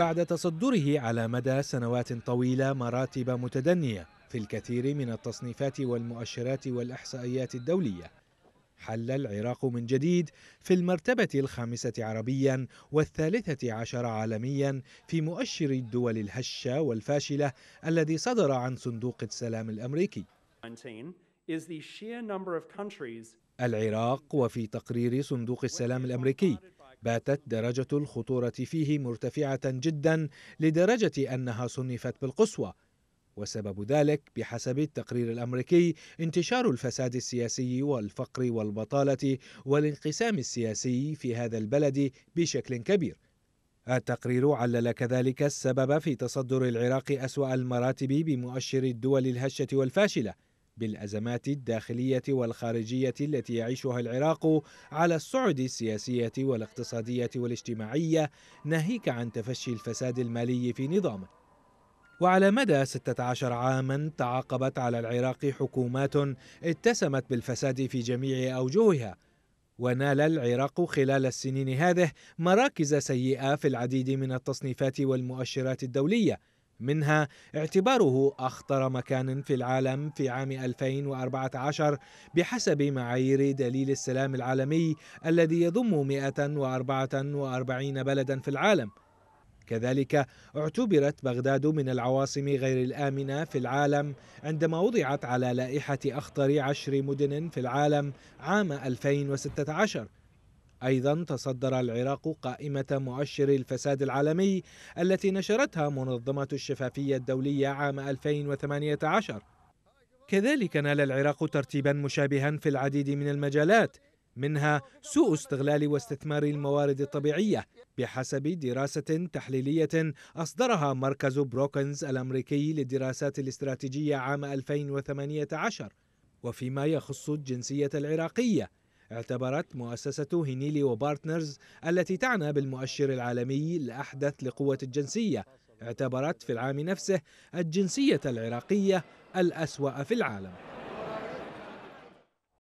بعد تصدره على مدى سنوات طويلة مراتب متدنية في الكثير من التصنيفات والمؤشرات والإحصائيات الدولية حل العراق من جديد في المرتبة الخامسة عربيا والثالثة عشر عالميا في مؤشر الدول الهشة والفاشلة الذي صدر عن صندوق السلام الأمريكي العراق وفي تقرير صندوق السلام الأمريكي باتت درجة الخطورة فيه مرتفعة جدا لدرجة أنها صنفت بالقصوى وسبب ذلك بحسب التقرير الامريكي انتشار الفساد السياسي والفقر والبطاله والانقسام السياسي في هذا البلد بشكل كبير التقرير علل كذلك السبب في تصدر العراق اسوا المراتب بمؤشر الدول الهشه والفاشله بالأزمات الداخلية والخارجية التي يعيشها العراق على الصعد السياسية والاقتصادية والاجتماعية ناهيك عن تفشي الفساد المالي في نظامه وعلى مدى 16 عاما تعاقبت على العراق حكومات اتسمت بالفساد في جميع أوجهها ونال العراق خلال السنين هذه مراكز سيئة في العديد من التصنيفات والمؤشرات الدولية منها اعتباره أخطر مكان في العالم في عام 2014 بحسب معايير دليل السلام العالمي الذي يضم 144 بلدا في العالم كذلك اعتبرت بغداد من العواصم غير الآمنة في العالم عندما وضعت على لائحة أخطر عشر مدن في العالم عام 2016 ايضا تصدر العراق قائمه مؤشر الفساد العالمي التي نشرتها منظمه الشفافيه الدوليه عام 2018 كذلك نال العراق ترتيبا مشابها في العديد من المجالات منها سوء استغلال واستثمار الموارد الطبيعيه بحسب دراسه تحليليه اصدرها مركز بروكنز الامريكي للدراسات الاستراتيجيه عام 2018 وفيما يخص الجنسيه العراقيه اعتبرت مؤسسة هينيلي وبارتنرز التي تعنى بالمؤشر العالمي الأحدث لقوة الجنسية اعتبرت في العام نفسه الجنسية العراقية الأسوأ في العالم